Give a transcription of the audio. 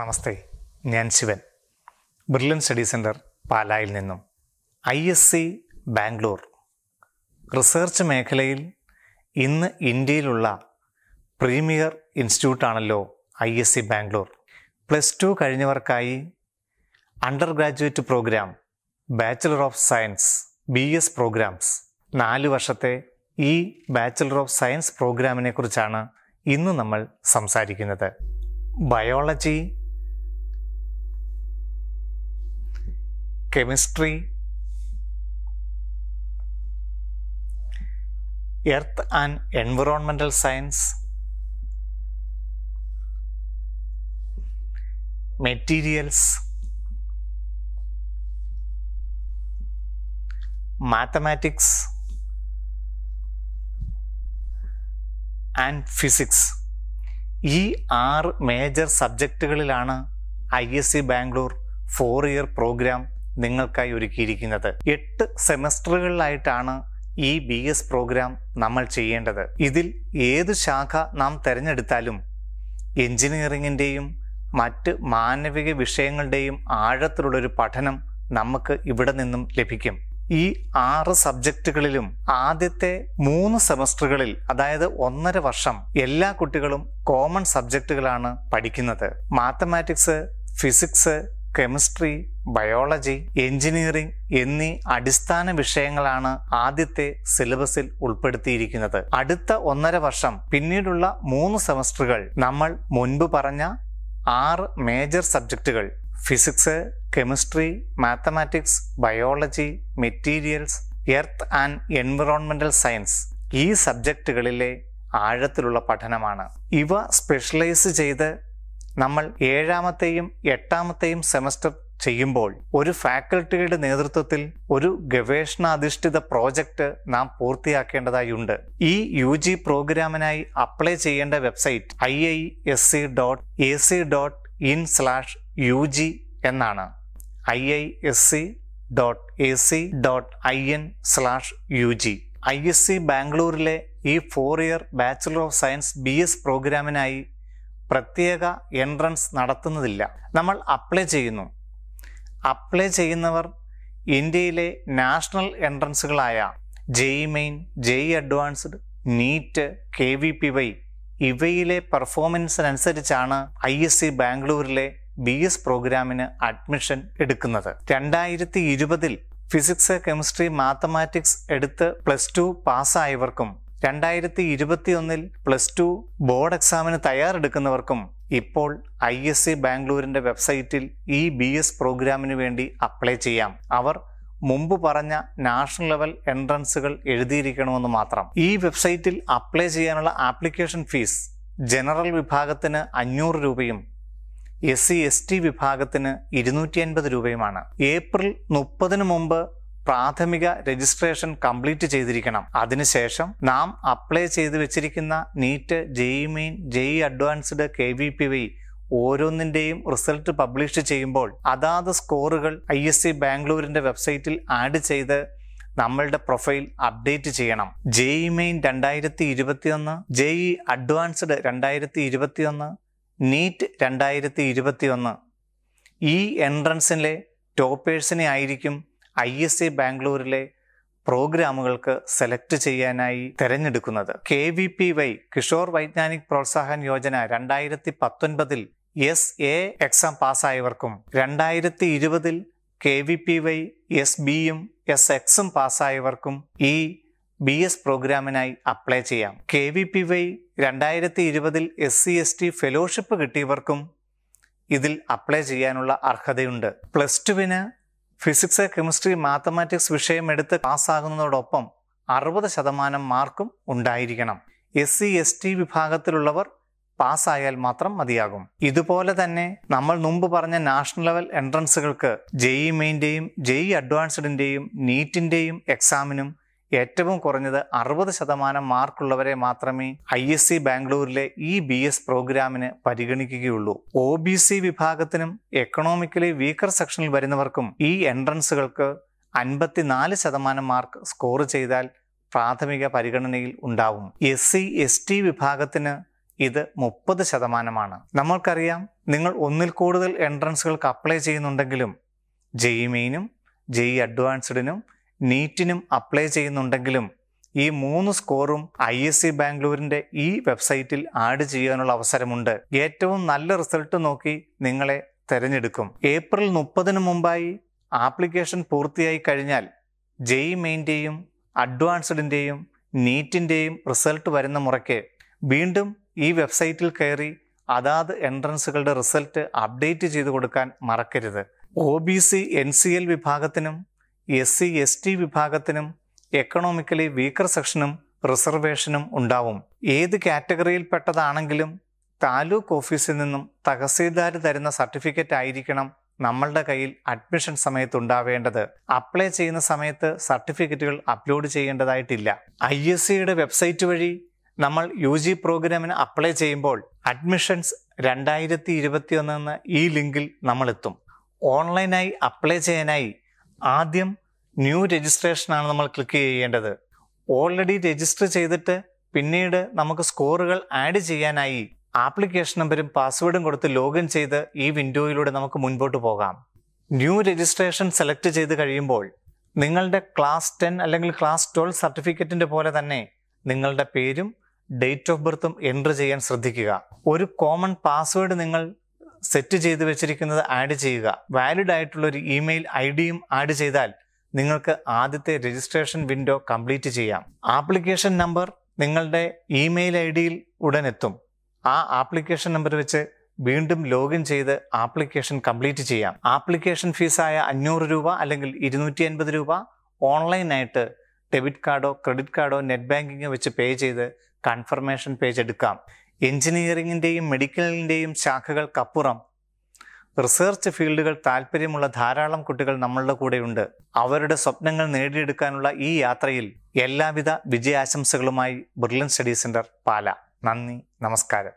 നമസ്തേ ഞാൻ Shivan ബ്രില്ലൻ study centre പാലായിൽ നിന്നും I S C Bangalore research മേഖലയിൽ ഇന്ന് ഇന്ത്യയിലുള്ള പ്രീമിയർ ഇൻസ്റ്റിറ്റ്യൂട്ടാണല്ലോ I S C Bangalore plus two കഴിഞ്ഞവർക്കായി undergraduate programme bachelor of science B S programmes നാല് വർഷത്തെ ഈ ബാച്ചലർ ഓഫ് സയൻസ് പ്രോഗ്രാമിനെ കുറിച്ചാണ് ഇന്ന് നമ്മൾ സംസാരിക്കുന്നത് biology chemistry, earth and environmental science, materials, mathematics, and physics ഈ ആറ് മേജർ സബ്ജക്റ്റുകളിലാണ് I S C Bangalore four year programme നിങ്ങൾക്കായി ഒരുക്കിയിരിക്കുന്നത് എട്ട് സെമസ്റ്ററുകളിലായിട്ടാണ് ഈ ബി എസ് പ്രോഗ്രാം നമ്മൾ ചെയ്യേണ്ടത് ഇതിൽ ഏത് ശാഖ നാം തിരഞ്ഞെടുത്താലും എഞ്ചിനീയറിങ്ങിൻ്റെയും മറ്റ് മാനവിക വിഷയങ്ങളുടെയും ആഴത്തിലുള്ളൊരു പഠനം നമുക്ക് ഇവിടെ നിന്നും ലഭിക്കും ഈ ആറ് സബ്ജക്റ്റുകളിലും ആദ്യത്തെ മൂന്ന് സെമസ്റ്ററുകളിൽ അതായത് ഒന്നര വർഷം എല്ലാ കുട്ടികളും കോമൺ സബ്ജക്റ്റുകളാണ് പഠിക്കുന്നത് mathematics physics chemistry biology engineering എന്നീ അടിസ്ഥാന വിഷയങ്ങളാണ് ആദ്യത്തെ സിലബസിൽ ഉൾപ്പെടുത്തിയിരിക്കുന്നത് അടുത്ത ഒന്നര വർഷം പിന്നീടുള്ള മൂന്ന് സെമസ്റ്ററുകൾ നമ്മൾ മുൻപ് പറഞ്ഞ ആറ് മേജർ സബ്ജക്റ്റുകൾ physics chemistry mathematics biology materials earth and environmental science ഈ സബ്ജക്റ്റുകളിലെ ആഴത്തിലുള്ള പഠനമാണ് ഇവ സ്പെഷ്യലൈസ് ചെയ്ത് നമ്മൾ ഏഴാമത്തെയും എട്ടാമത്തെയും സെമസ്റ്റർ ചെയ്യുമ്പോൾ ഒരു ഫാക്കൽറ്റിയുടെ നേതൃത്വത്തിൽ ഒരു ഗവേഷണാധിഷ്ഠിത പ്രോജക്റ്റ് നാം പൂർത്തിയാക്കേണ്ടതായുണ്ട് ഈ യു ജി പ്രോഗ്രാമിനായി അപ്ലൈ ചെയ്യേണ്ട website I I S C dot A C dot in slash U G എന്നാണ് I I S C dot A C dot I N slash U G I S C ബാംഗ്ലൂരിലെ ഈ four year bachelor of science B S പ്രോഗ്രാമിനായി പ്രത്യേക entrance നടത്തുന്നതില്ല നമ്മൾ apply ചെയ്യുന്നു apply ചെയ്യുന്നവർ ഇന്ത്യയിലെ national എൻട്രൻസുകളായ JEE main JEE advanced NEET K V P Y ഇവയിലെ പെർഫോമൻസിനനുസരിച്ചാണ് ഐ എസ് സി ബാംഗ്ലൂരിലെ ബി എസ് പ്രോഗ്രാമിന് അഡ്മിഷൻ എടുക്കുന്നത് രണ്ടായിരത്തി ഇരുപതിൽ ഫിസിക്സ് കെമിസ്ട്രി മാത്തമാറ്റിക്സ് എടുത്ത് പ്ലസ് ടു പാസ്സായവർക്കും രണ്ടായിരത്തി ഇരുപത്തിയൊന്നിൽ പ്ലസ് ടു ബോർഡ് എക്സാമിന് തയ്യാറെടുക്കുന്നവർക്കും ഇപ്പോൾ ഐ എസ് സി ബാംഗ്ലൂരിൻ്റെ വെബ്സൈറ്റിൽ ഈ ബി എസ് പ്രോഗ്രാമിന് വേണ്ടി അപ്ലൈ ചെയ്യാം അവർ മുമ്പ് പറഞ്ഞ നാഷണൽ ലെവൽ എൻട്രൻസുകൾ എഴുതിയിരിക്കണമെന്ന് മാത്രം ഈ വെബ്സൈറ്റിൽ അപ്ലൈ ചെയ്യാനുള്ള ആപ്ലിക്കേഷൻ ഫീസ് ജനറൽ വിഭാഗത്തിന് അഞ്ഞൂറ് രൂപയും എസ് സി എസ് ടി വിഭാഗത്തിന് ഇരുന്നൂറ്റി അൻപത് രൂപയുമാണ് ഏപ്രിൽ മുപ്പതിന് മുമ്പ് പ്രാഥമിക രജിസ്ട്രേഷൻ കംപ്ലീറ്റ് ചെയ്തിരിക്കണം അതിനുശേഷം നാം അപ്ലൈ ചെയ്ത് വെച്ചിരിക്കുന്ന NEET JEE main JEE advanced K V P Y ഓരോന്നിൻ്റെയും റിസൾട്ട് പബ്ലിഷ് ചെയ്യുമ്പോൾ അതാത് സ്കോറുകൾ ഐ എസ് സി ബാംഗ്ലൂരിൻ്റെ വെബ്സൈറ്റിൽ ആഡ് ചെയ്ത് നമ്മളുടെ പ്രൊഫൈൽ അപ്ഡേറ്റ് ചെയ്യണം ജെഇ മെയിൻ രണ്ടായിരത്തി ഇരുപത്തിയൊന്ന് ജെഇ അഡ്വാൻസ്ഡ് രണ്ടായിരത്തി ഇരുപത്തിയൊന്ന് നീറ്റ് രണ്ടായിരത്തി ഇരുപത്തിയൊന്ന് ഈ എൻട്രൻസിലെ ടോപ്പേഴ്സിനെ ആയിരിക്കും ഐ എസ് എ ബാംഗ്ലൂരിലെ പ്രോഗ്രാമുകൾക്ക് സെലക്ട് ചെയ്യാനായി തെരഞ്ഞെടുക്കുന്നത് K V P Y Kishore Vaigyanik Protsahan Yojana രണ്ടായിരത്തി പത്തൊൻപതിൽ എസ് എ എക്സാം പാസ്സായവർക്കും രണ്ടായിരത്തി ഇരുപതിൽ K V P Y S ബിയും എസ് എക്സും പാസ്സായവർക്കും ഈ ബി എസ് പ്രോഗ്രാമിനായി അപ്ലൈ ചെയ്യാം കെ വി പി വൈ രണ്ടായിരത്തി ഇരുപതിൽ S C S T fellowship കിട്ടിയവർക്കും ഇതിൽ അപ്ലൈ ചെയ്യാനുള്ള അർഹതയുണ്ട് പ്ലസ് ടുവിന് ഫിസിക്സ് കെമിസ്ട്രി മാത്തമാറ്റിക്സ് വിഷയം എടുത്ത് പാസ്സാകുന്നതോടൊപ്പം അറുപത് ശതമാനം മാർക്കും ഉണ്ടായിരിക്കണം എസ് സി എസ് ടി വിഭാഗത്തിലുള്ളവർ പാസ്സായാൽ മാത്രം മതിയാകും ഇതുപോലെ തന്നെ നമ്മൾ മുമ്പ് പറഞ്ഞ നാഷണൽ ലെവൽ എൻട്രൻസുകൾക്ക് ജെഇ മെയിൻ്റെയും ജെഇ അഡ്വാൻസ്ഡിൻ്റെയും നീറ്റിൻ്റെയും എക്സാമിനും ഏറ്റവും കുറഞ്ഞത് അറുപത് ശതമാനം മാർക്കുള്ളവരെ മാത്രമേ ഐ എസ് സി ബാംഗ്ലൂരിലെ ഈ ബി എസ് പ്രോഗ്രാമിന് പരിഗണിക്കുകയുള്ളൂ ഒ ബി സി വിഭാഗത്തിനും എക്കണോമിക്കലി വീക്കർ സെക്ഷനിൽ വരുന്നവർക്കും ഈ എൻട്രൻസുകൾക്ക് അൻപത്തിനാല് ശതമാനം മാർക്ക് സ്കോർ ചെയ്താൽ പ്രാഥമിക പരിഗണനയിൽ ഉണ്ടാവും എസ് സി എസ് ടി വിഭാഗത്തിന് ഇത് മുപ്പത് ശതമാനമാണ് നമ്മൾക്കറിയാം നിങ്ങൾ ഒന്നിൽ കൂടുതൽ എൻട്രൻസുകൾക്ക് അപ്ലൈ ചെയ്യുന്നുണ്ടെങ്കിലും ജെയ് മെയിനും ജെയ് അഡ്വാൻസ്ഡിനും നീറ്റിനും അപ്ലൈ ചെയ്യുന്നുണ്ടെങ്കിലും ഈ മൂന്ന് സ്കോറും ഐ എസ് സി ബാംഗ്ലൂരിൻ്റെ ഈ വെബ്സൈറ്റിൽ ആഡ് ചെയ്യാനുള്ള അവസരമുണ്ട് ഏറ്റവും നല്ല റിസൾട്ട് നോക്കി നിങ്ങളെ തിരഞ്ഞെടുക്കും ഏപ്രിൽ മുപ്പതിനു മുമ്പായി ആപ്ലിക്കേഷൻ പൂർത്തിയായി കഴിഞ്ഞാൽ ജെയ് മെയിൻ്റെയും അഡ്വാൻസ്ഡിൻ്റെയും നീറ്റിൻ്റെയും റിസൾട്ട് വരുന്ന മുറയ്ക്ക് വീണ്ടും ഈ വെബ്സൈറ്റിൽ കയറി അതാത് എൻട്രൻസുകളുടെ റിസൾട്ട് അപ്ഡേറ്റ് ചെയ്ത് കൊടുക്കാൻ മറക്കരുത് O B C N C L വിഭാഗത്തിനും എസ് സി എസ് ടി വിഭാഗത്തിനും എക്കണോമിക്കലി വീക്കർ സെക്ഷനും റിസർവേഷനും ഉണ്ടാവും ഏത് കാറ്റഗറിയിൽപ്പെട്ടതാണെങ്കിലും താലൂക്ക് ഓഫീസിൽ നിന്നും തഹസീൽദാർ തരുന്ന സർട്ടിഫിക്കറ്റ് ആയിരിക്കണം നമ്മളുടെ കയ്യിൽ അഡ്മിഷൻ സമയത്ത് ഉണ്ടാവേണ്ടത് അപ്ലൈ ചെയ്യുന്ന സമയത്ത് സർട്ടിഫിക്കറ്റുകൾ അപ്ലോഡ് ചെയ്യേണ്ടതായിട്ടില്ല ഐ എസ് സിയുടെ വെബ്സൈറ്റ് വഴി നമ്മൾ യു ജി പ്രോഗ്രാമിന് അപ്ലൈ ചെയ്യുമ്പോൾ അഡ്മിഷൻസ് രണ്ടായിരത്തി ഇരുപത്തിയൊന്ന് എന്ന ഈ ലിങ്കിൽ നമ്മൾ എത്തും ഓൺലൈനായി അപ്ലൈ ചെയ്യാനായി ആദ്യം ന്യൂ രജിസ്ട്രേഷനാണ് നമ്മൾ ക്ലിക്ക് ചെയ്യേണ്ടത് ഓൾറെഡി രജിസ്റ്റർ ചെയ്തിട്ട് പിന്നീട് നമുക്ക് സ്കോറുകൾ ആഡ് ചെയ്യാനായി ആപ്ലിക്കേഷൻ നമ്പരും പാസ്വേഡും കൊടുത്ത് ലോഗിൻ ചെയ്ത് ഈ വിൻഡോയിലൂടെ നമുക്ക് മുൻപോട്ട് പോകാം ന്യൂ രജിസ്ട്രേഷൻ സെലക്ട് ചെയ്ത് കഴിയുമ്പോൾ നിങ്ങളുടെ ക്ലാസ് ടെൻ അല്ലെങ്കിൽ ക്ലാസ് ട്വൽവ് സർട്ടിഫിക്കറ്റിൻ്റെ പോലെ തന്നെ നിങ്ങളുടെ പേരും ഡേറ്റ് ഓഫ് ബർത്തും എൻറ്റർ ചെയ്യാൻ ശ്രദ്ധിക്കുക ഒരു കോമൺ പാസ്വേഡ് നിങ്ങൾ സെറ്റ് ചെയ്ത് വെച്ചിരിക്കുന്നത് ആഡ് ചെയ്യുക വാലിഡ് ആയിട്ടുള്ള ഒരു ഇമെയിൽ ഐ ഡിയും ആഡ് ചെയ്താൽ നിങ്ങൾക്ക് ആദ്യത്തെ രജിസ്ട്രേഷൻ വിൻഡോ കംപ്ലീറ്റ് ചെയ്യാം ആപ്ലിക്കേഷൻ നമ്പർ നിങ്ങളുടെ ഇമെയിൽ ഐ ഡിയിൽ ഉടനെത്തും ആ ആപ്ലിക്കേഷൻ നമ്പർ വെച്ച് വീണ്ടും ലോഗിൻ ചെയ്ത് ആപ്ലിക്കേഷൻ കംപ്ലീറ്റ് ചെയ്യാം ആപ്ലിക്കേഷൻ ഫീസായ അഞ്ഞൂറ് രൂപ അല്ലെങ്കിൽ ഇരുന്നൂറ്റി അൻപത് രൂപ ഓൺലൈനായിട്ട് ഡെബിറ്റ് കാർഡോ ക്രെഡിറ്റ് കാർഡോ നെറ്റ് ബാങ്കിങ്ങോ വെച്ച് പേ ചെയ്ത് കൺഫർമേഷൻ പേജ് എടുക്കാം എഞ്ചിനീയറിങ്ങിൻ്റെയും മെഡിക്കലിൻ്റെയും ശാഖകൾക്കപ്പുറം റിസർച്ച് ഫീൽഡുകൾ താല്പര്യമുള്ള ധാരാളം കുട്ടികൾ നമ്മളുടെ കൂടെയുണ്ട് അവരുടെ സ്വപ്നങ്ങൾ നേടിയെടുക്കാനുള്ള ഈ യാത്രയിൽ എല്ലാവിധ വിജയാശംസകളുമായി ബ്രില്യൻ സ്റ്റഡി സെൻറ്റർ പാല നന്ദി നമസ്കാരം